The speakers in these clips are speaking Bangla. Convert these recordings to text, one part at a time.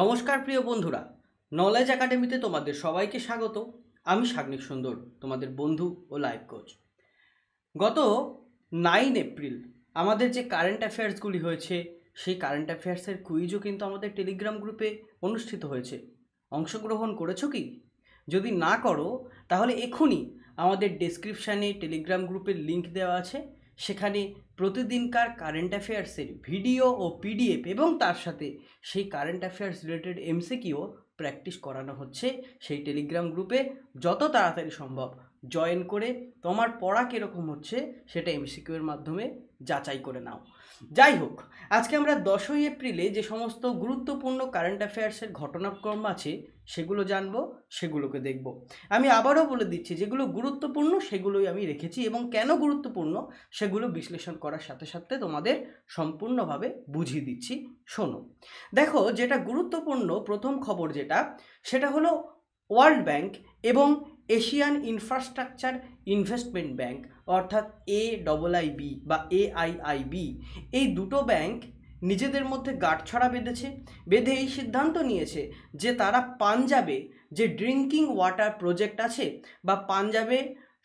নমস্কার প্রিয় বন্ধুরা নলেজ একাডেমিতে তোমাদের সবাইকে স্বাগত আমি সাগ্নিক সুন্দর তোমাদের বন্ধু ও লাইফ কোচ গত নাইন এপ্রিল আমাদের যে কারেন্ট অ্যাফেয়ার্সগুলি হয়েছে সেই কারেন্ট অ্যাফেয়ার্সের কুইজও কিন্তু আমাদের টেলিগ্রাম গ্রুপে অনুষ্ঠিত হয়েছে অংশগ্রহণ করেছো কি যদি না করো তাহলে এখনই আমাদের ডেসক্রিপশানে টেলিগ্রাম গ্রুপের লিংক দেওয়া আছে সেখানে প্রতিদিনকার কারেন্ট অ্যাফেয়ার্সের ভিডিও ও পিডিএফ এবং তার সাথে সেই current affairs related MCQ practice করানো হচ্ছে সেই টেলিগ্রাম গ্রুপে যত তাড়াতাড়ি সম্ভব জয়েন করে তোমার পড়া কীরকম হচ্ছে সেটা এমসিকিউ এর মাধ্যমে যাচাই করে নাও যাই হোক আজকে আমরা দশই এপ্রিলে যে সমস্ত গুরুত্বপূর্ণ কারেন্ট অ্যাফেয়ার্সের ঘটনাক্রম আছে সেগুলো জানবো সেগুলোকে দেখব আমি আবারও বলে দিচ্ছি যেগুলো গুরুত্বপূর্ণ সেগুলোই আমি রেখেছি এবং কেন গুরুত্বপূর্ণ সেগুলো বিশ্লেষণ করার সাথে সাথে তোমাদের সম্পূর্ণভাবে বুঝিয়ে দিচ্ছি শোনো দেখো যেটা গুরুত্বপূর্ণ প্রথম খবর যেটা সেটা হলো ওয়ার্ল্ড ব্যাংক এবং এশিয়ান ইনফ্রাস্ট্রাকচার ইনভেস্টমেন্ট ব্যাংক অর্থাৎ এ ডবল আইবি বা এআইআইবি এই দুটো ব্যাংক নিজেদের মধ্যে গাঁটছড়া বেঁধেছে বেঁধে এই সিদ্ধান্ত নিয়েছে যে তারা পাঞ্জাবে যে ড্রিঙ্কিং ওয়াটার প্রজেক্ট আছে বা পাঞ্জাবে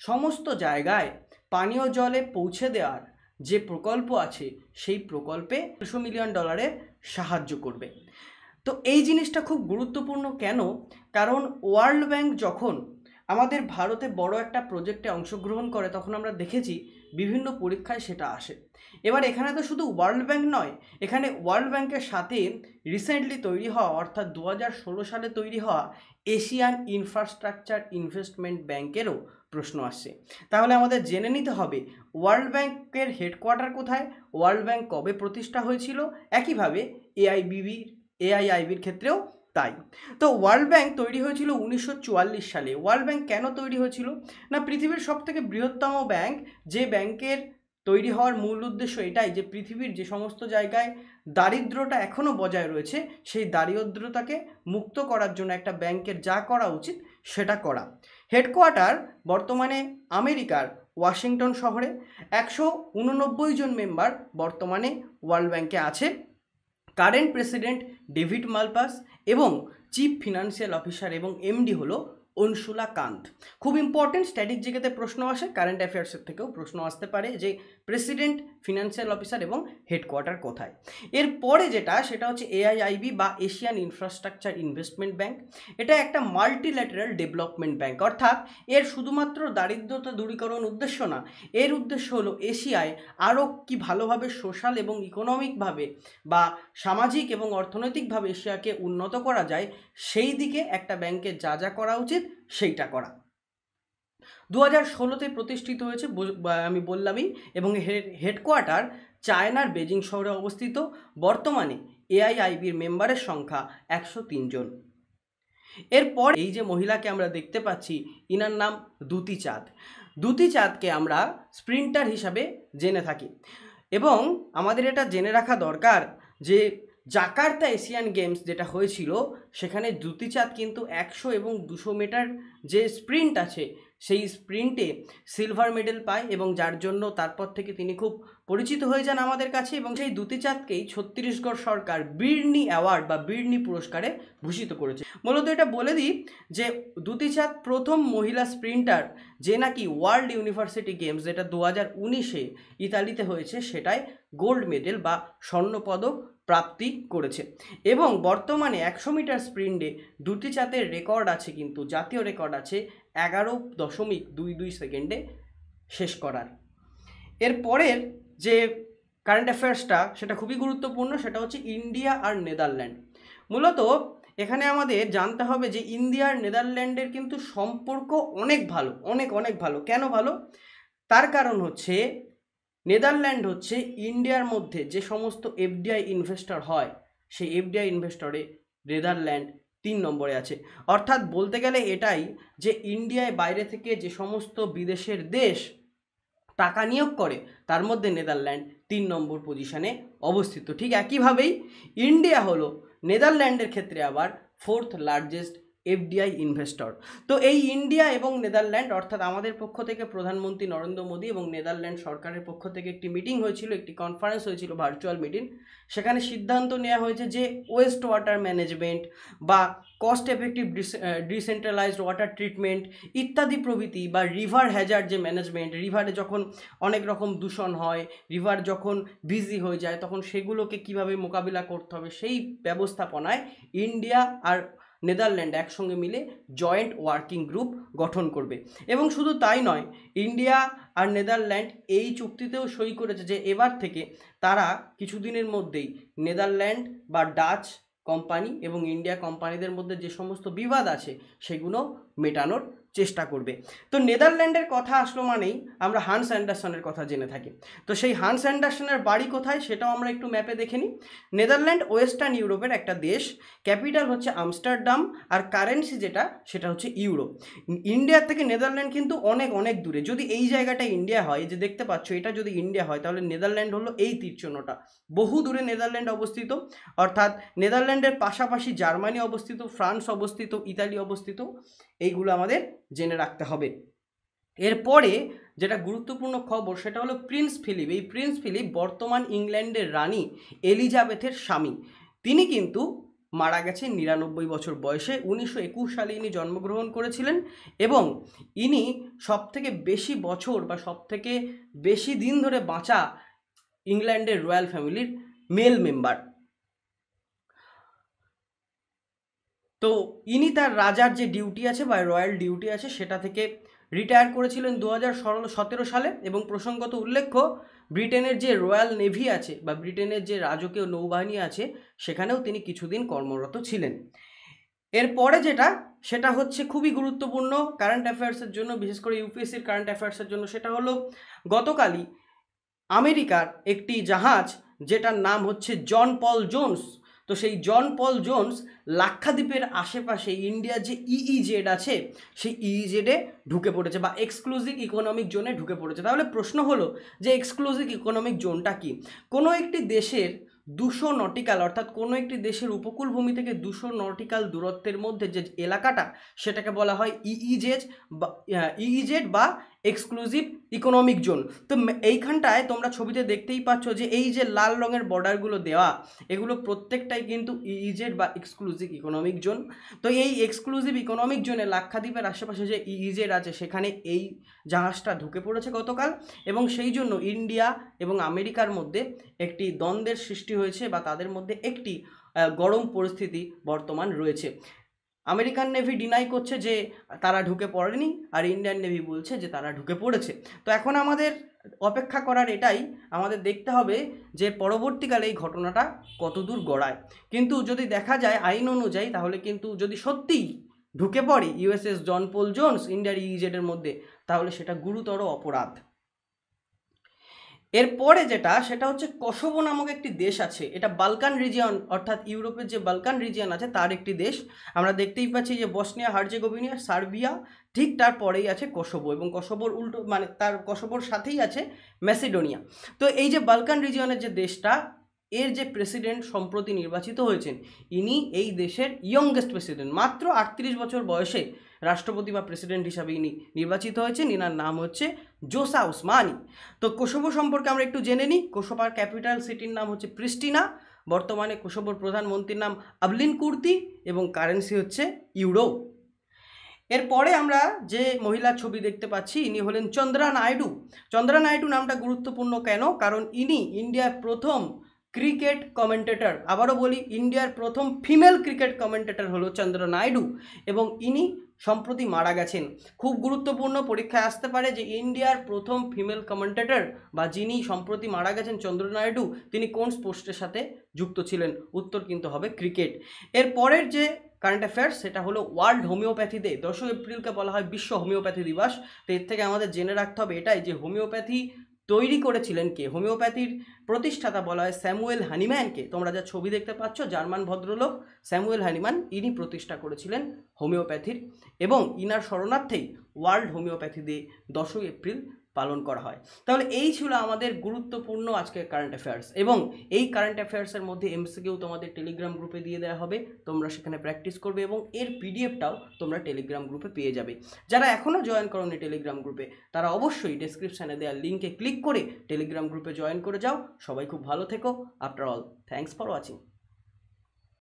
সমস্ত জায়গায় পানীয় জলে পৌঁছে দেওয়ার যে প্রকল্প আছে সেই প্রকল্পে দুশো মিলিয়ন ডলারের সাহায্য করবে তো এই জিনিসটা খুব গুরুত্বপূর্ণ কেন কারণ ওয়ার্ল্ড ব্যাংক যখন আমাদের ভারতে বড় একটা প্রজেক্টে অংশগ্রহণ করে তখন আমরা দেখেছি বিভিন্ন পরীক্ষায় সেটা আসে এবার এখানে তো শুধু ওয়ার্ল্ড ব্যাংক নয় এখানে ওয়ার্ল্ড ব্যাংকের সাথে রিসেন্টলি তৈরি হওয়া অর্থাৎ দু সালে তৈরি হওয়া এশিয়ান ইনফ্রাস্ট্রাকচার ইনভেস্টমেন্ট ব্যাংকেরও প্রশ্ন আসছে তাহলে আমাদের জেনে নিতে হবে ওয়ার্ল্ড ব্যাংকের হেডকোয়ার্টার কোথায় ওয়ার্ল্ড ব্যাংক কবে প্রতিষ্ঠা হয়েছিল একইভাবে এআইবিবির এআইআইবির ক্ষেত্রেও তাই তো ওয়ার্ল্ড ব্যাংক তৈরি হয়েছিল উনিশশো সালে ওয়ার্ল্ড ব্যাংক কেন তৈরি হয়েছিল না পৃথিবীর সবথেকে বৃহত্তম ব্যাংক যে ব্যাংকের তৈরি হওয়ার মূল উদ্দেশ্য এটাই যে পৃথিবীর যে সমস্ত জায়গায় দারিদ্রতা এখনও বজায় রয়েছে সেই দারিদ্রতাকে মুক্ত করার জন্য একটা ব্যাংকের যা করা উচিত সেটা করা হেডকোয়ার্টার বর্তমানে আমেরিকার ওয়াশিংটন শহরে একশো উননব্বই জন মেম্বার বর্তমানে ওয়ার্ল্ড ব্যাংকে আছে কারেন্ট প্রেসিডেন্ট ডেভিড মালপাস এবং চিফ ফিনান্সিয়াল অফিসার এবং এমডি হলো অনশুলা কান্ত খুব ইম্পর্টেন্ট স্ট্যাটিক জিকেতে প্রশ্ন আসে কারেন্ট অ্যাফেয়ার্সের থেকেও প্রশ্ন আসতে পারে যে প্রেসিডেন্ট ফিনান্সিয়াল অফিসার এবং হেডকোয়ার্টার কোথায় এরপরে যেটা সেটা হচ্ছে এআইআইবি বা এশিয়ান ইনফ্রাস্ট্রাকচার ইনভেস্টমেন্ট ব্যাংক এটা একটা মাল্টিল্যাটারাল ডেভেলপমেন্ট ব্যাংক অর্থাৎ এর শুধুমাত্র দারিদ্রতা দূরীকরণ উদ্দেশ্য না এর উদ্দেশ্য হলো এশিয়ায় আরও কি ভালোভাবে সোশ্যাল এবং ইকোনমিকভাবে বা সামাজিক এবং অর্থনৈতিকভাবে এশিয়াকে উন্নত করা যায় সেই দিকে একটা ব্যাংকের যা যা করা উচিত সেইটা করা দু হাজার ষোলোতে প্রতিষ্ঠিত হয়েছে আমি বললামই এবং হেডকোয়ার্টার চায়নার বেজিং শহরে অবস্থিত বর্তমানে এআইআইবির মেম্বারের সংখ্যা একশো তিনজন এরপর এই যে মহিলাকে আমরা দেখতে পাচ্ছি ইনার নাম দুতি চাঁদ দুতি চাঁদকে আমরা স্প্রিন্টার হিসাবে জেনে থাকি এবং আমাদের এটা জেনে রাখা দরকার যে জাকার্তা এশিয়ান গেমস যেটা হয়েছিল সেখানে দ্যুতিচাঁদ কিন্তু একশো এবং দুশো মিটার যে স্প্রিন্ট আছে সেই স্প্রিন্টে সিলভার মেডেল পায় এবং যার জন্য তারপর থেকে তিনি খুব পরিচিত হয়ে যান আমাদের কাছে এবং সেই দ্যুতিচাঁদকেই ছত্তিশগড় সরকার বীরনি অ্যাওয়ার্ড বা বীরনি পুরস্কারে ভূষিত করেছে মূলত এটা বলে দিই যে দ্যুতিচাঁদ প্রথম মহিলা স্প্রিন্টার যে নাকি ওয়ার্ল্ড ইউনিভার্সিটি গেমস যেটা দু হাজার উনিশে ইতালিতে হয়েছে সেটায় গোল্ড মেডেল বা স্বর্ণপদক প্রাপ্তি করেছে এবং বর্তমানে একশো মিটার স্প্রিন্টে দুটি চাতের রেকর্ড আছে কিন্তু জাতীয় রেকর্ড আছে এগারো দশমিক দুই দুই সেকেন্ডে শেষ করার এর পরের যে কারেন্ট অ্যাফেয়ার্সটা সেটা খুবই গুরুত্বপূর্ণ সেটা হচ্ছে ইন্ডিয়া আর নেদারল্যান্ড মূলত এখানে আমাদের জানতে হবে যে ইন্ডিয়া আর নেদারল্যান্ডের কিন্তু সম্পর্ক অনেক ভালো অনেক অনেক ভালো কেন ভালো তার কারণ হচ্ছে নেদারল্যান্ড হচ্ছে ইন্ডিয়ার মধ্যে যে সমস্ত এফডিআই ইনভেস্টর হয় সেই এফডিআই ইনভেস্টরে নেদারল্যান্ড তিন নম্বরে আছে অর্থাৎ বলতে গেলে এটাই যে ইন্ডিয়ায় বাইরে থেকে যে সমস্ত বিদেশের দেশ টাকা নিয়োগ করে তার মধ্যে নেদারল্যান্ড তিন নম্বর পজিশানে অবস্থিত ঠিক একইভাবেই ইন্ডিয়া হলো নেদারল্যান্ডের ক্ষেত্রে আবার ফোর্থ লার্জেস্ট এফডিআই ইনভেস্টর তো এই ইন্ডিয়া এবং নেদারল্যান্ড অর্থাৎ আমাদের পক্ষ থেকে প্রধানমন্ত্রী নরেন্দ্র মোদী এবং নেদারল্যান্ড সরকারের পক্ষ থেকে একটি মিটিং হয়েছিল একটি কনফারেন্স হয়েছিল ভার্চুয়াল মিটিং সেখানে সিদ্ধান্ত নেওয়া হয়েছে যে ওয়েস্ট ওয়াটার ম্যানেজমেন্ট বা cost effective decentralized water treatment ইত্যাদি প্রভৃতি বা রিভার হ্যাজার যে ম্যানেজমেন্ট রিভারে যখন অনেক রকম দূষণ হয় রিভার যখন বিজি হয়ে যায় তখন সেগুলোকে কিভাবে মোকাবিলা করতে হবে সেই ব্যবস্থাপনায় ইন্ডিয়া আর নেদারল্যান্ড একসঙ্গে মিলে জয়েন্ট ওয়ার্কিং গ্রুপ গঠন করবে এবং শুধু তাই নয় ইন্ডিয়া আর নেদারল্যান্ড এই চুক্তিতেও সই করেছে যে এবার থেকে তারা কিছুদিনের মধ্যেই নেদারল্যান্ড বা ডাচ কোম্পানি এবং ইন্ডিয়া কোম্পানিদের মধ্যে যে সমস্ত বিবাদ আছে সেগুলো মেটানোর চেষ্টা করবে তো নেদারল্যান্ডের কথা আসলো মানেই আমরা হান্স অ্যান্ডারসনের কথা জেনে থাকি তো সেই হান্স অ্যান্ডারসনের বাড়ি কোথায় সেটাও আমরা একটু ম্যাপে দেখে নিই নেদারল্যান্ড ওয়েস্টার্ন ইউরোপের একটা দেশ ক্যাপিটাল হচ্ছে আমস্টারডাম আর কারেন্সি যেটা সেটা হচ্ছে ইউরো ইন্ডিয়ার থেকে নেদারল্যান্ড কিন্তু অনেক অনেক দূরে যদি এই জায়গাটা ইন্ডিয়া হয় যে দেখতে পাচ্ছ এটা যদি ইন্ডিয়া হয় তাহলে নেদারল্যান্ড হলো এই তীরচন্যটা বহু দূরে নেদারল্যান্ড অবস্থিত অর্থাৎ নেদারল্যান্ডের পাশাপাশি জার্মানি অবস্থিত ফ্রান্স অবস্থিত ইতালি অবস্থিত এইগুলো আমাদের জেনে রাখতে হবে এরপরে যেটা গুরুত্বপূর্ণ খবর সেটা হলো প্রিন্স ফিলিপ এই প্রিন্স ফিলিপ বর্তমান ইংল্যান্ডের রানী এলিজাবেথের স্বামী তিনি কিন্তু মারা গেছেন নিরানব্বই বছর বয়সে উনিশশো একুশ সালে ইনি জন্মগ্রহণ করেছিলেন এবং ইনি সবথেকে বেশি বছর বা সবথেকে বেশি দিন ধরে বাঁচা ইংল্যান্ডের রয়্যাল ফ্যামিলির মেল মেম্বার তো ইনি তার রাজার যে ডিউটি আছে বা রয়্যাল ডিউটি আছে সেটা থেকে রিটায়ার করেছিলেন দু হাজার সতেরো সালে এবং প্রসঙ্গত উল্লেখ্য ব্রিটেনের যে রয়্যাল নেভি আছে বা ব্রিটেনের যে রাজকীয় নৌবাহিনী আছে সেখানেও তিনি কিছুদিন কর্মরত ছিলেন এরপরে যেটা সেটা হচ্ছে খুবই গুরুত্বপূর্ণ কারেন্ট অ্যাফেয়ার্সের জন্য বিশেষ করে ইউপিএসসির কারেন্ট অ্যাফেয়ার্সের জন্য সেটা হলো গতকালই আমেরিকার একটি জাহাজ যেটার নাম হচ্ছে জন পল জোনস তো সেই জন পল জোনস লাক্ষাদ্বীপের আশেপাশে ইন্ডিয়ার যে ইই e জেড e আছে সেই ইই e জেডে ঢুকে পড়েছে বা এক্সক্লুসিভ ইকোনমিক জোনে ঢুকে পড়েছে তাহলে প্রশ্ন হলো যে এক্সক্লুসিভ ইকোনমিক জোনটা কি কোনো একটি দেশের দুশো নটিক্যাল অর্থাৎ কোনো একটি দেশের উপকূল ভূমি থেকে দুশো নটিক্যাল দূরত্বের মধ্যে যে এলাকাটা সেটাকে বলা হয় ইইজেড বা ইইজেড বা এক্সক্লুসিভ ইকোনমিক জোন তো এইখানটায় তোমরা ছবিতে দেখতেই পাচ্ছ যে এই যে লাল রঙের বর্ডারগুলো দেওয়া এগুলো প্রত্যেকটাই কিন্তু ইজেড e বা এক্সক্লুসিভ ইকোনমিক জোন তো এই এক্সক্লুসিভ ইকোনমিক জোনে লাক্ষাদ্বীপের আশেপাশে যে ইজেড e আছে সেখানে এই জাহাজটা ঢুকে পড়েছে গতকাল এবং সেই জন্য ইন্ডিয়া এবং আমেরিকার মধ্যে একটি দ্বন্দ্বের সৃষ্টি হয়েছে বা তাদের মধ্যে একটি গরম পরিস্থিতি বর্তমান রয়েছে আমেরিকান নেভি ডিনাই করছে যে তারা ঢুকে পড়েনি আর ইন্ডিয়ান নেভি বলছে যে তারা ঢুকে পড়েছে তো এখন আমাদের অপেক্ষা করার এটাই আমাদের দেখতে হবে যে পরবর্তীকালে এই ঘটনাটা কতদূর গড়ায় কিন্তু যদি দেখা যায় আইন অনুযায়ী তাহলে কিন্তু যদি সত্যিই ঢুকে পড়ে ইউএসএস জন পোল জোনস ইন্ডিয়ার ইজেডের মধ্যে তাহলে সেটা গুরুতর অপরাধ এরপরে যেটা সেটা হচ্ছে কসোভো নামক একটি দেশ আছে এটা বালকান রিজিয়ন অর্থাৎ ইউরোপের যে বালকান রিজিয়ন আছে তার একটি দেশ আমরা দেখতেই পাচ্ছি যে বসনিয়া হার্জেগোভিনিয়া সার্বিয়া ঠিক তার পরেই আছে কসোভো এবং কসোভোর উল্টো মানে তার কসোভোর সাথেই আছে ম্যাসিডোনিয়া তো এই যে বালকান রিজিয়নের যে দেশটা এর যে প্রেসিডেন্ট সম্প্রতি নির্বাচিত হয়েছেন ইনি এই দেশের ইয়ংগেস্ট প্রেসিডেন্ট মাত্র আটত্রিশ বছর বয়সে রাষ্ট্রপতি বা প্রেসিডেন্ট হিসাবে ইনি নির্বাচিত হয়েছেন ইনার নাম হচ্ছে জোসা উসমানি তো কোসোভো সম্পর্কে আমরা একটু জেনে নিই কোসোভার ক্যাপিটাল সিটির নাম হচ্ছে প্রিস্টিনা বর্তমানে কোসোভোর প্রধানমন্ত্রীর নাম আবলিন কুর্তি এবং কারেন্সি হচ্ছে ইউরো এরপরে আমরা যে মহিলার ছবি দেখতে পাচ্ছি ইনি হলেন চন্দ্রা নাইডু চন্দ্রা নাইডু নামটা গুরুত্বপূর্ণ কেন কারণ ইনি ইন্ডিয়ার প্রথম ক্রিকেট কমেন্টেটর আবারও বলি ইন্ডিয়ার প্রথম ফিমেল ক্রিকেট কমেন্টেটর হলো চন্দ্র নাইডু এবং ইনি সম্প্রতি মারা গেছেন খুব গুরুত্বপূর্ণ পরীক্ষায় আসতে পারে যে ইন্ডিয়ার প্রথম ফিমেল কমেন্টেটর বা যিনি সম্প্রতি মারা গেছেন চন্দ্রনায়ডু তিনি কোন স্পোর্টসের সাথে যুক্ত ছিলেন উত্তর কিন্তু হবে ক্রিকেট এর পরের যে কারেন্ট অ্যাফেয়ার্স সেটা হলো ওয়ার্ল্ড হোমিওপ্যাথি ডে দশই এপ্রিলকে বলা হয় বিশ্ব হোমিওপ্যাথি দিবস তো এর থেকে আমাদের জেনে রাখতে হবে এটাই যে হোমিওপ্যাথি তৈরি করেছিলেন কে হোমিওপ্যাথির প্রতিষ্ঠাতা বলা হয় স্যামুয়েল হানিম্যানকে তোমরা যা ছবি দেখতে পাচ্ছ জার্মান ভদ্রলোক স্যামুয়েল হানিম্যান ইনি প্রতিষ্ঠা করেছিলেন হোমিওপ্যাথির এবং ইনার শরণার্থেই ওয়ার্ল্ড হোমিওপ্যাথি ডে দশই এপ্রিল পালন করা হয় তাহলে এই ছিল আমাদের গুরুত্বপূর্ণ আজকের কারেন্ট অ্যাফেয়ার্স এবং এই কারেন্ট অ্যাফেয়ার্সের মধ্যে এমসিকেও তোমাদের টেলিগ্রাম গ্রুপে দিয়ে দেওয়া হবে তোমরা সেখানে প্র্যাকটিস করবে এবং এর পিডিএফটাও তোমরা টেলিগ্রাম গ্রুপে পেয়ে যাবে যারা এখনও জয়েন করোনি টেলিগ্রাম গ্রুপে তারা অবশ্যই ডেসক্রিপশানে দেওয়া লিঙ্কে ক্লিক করে টেলিগ্রাম গ্রুপে জয়েন করে যাও সবাই খুব ভালো থেকো after all thanks for watching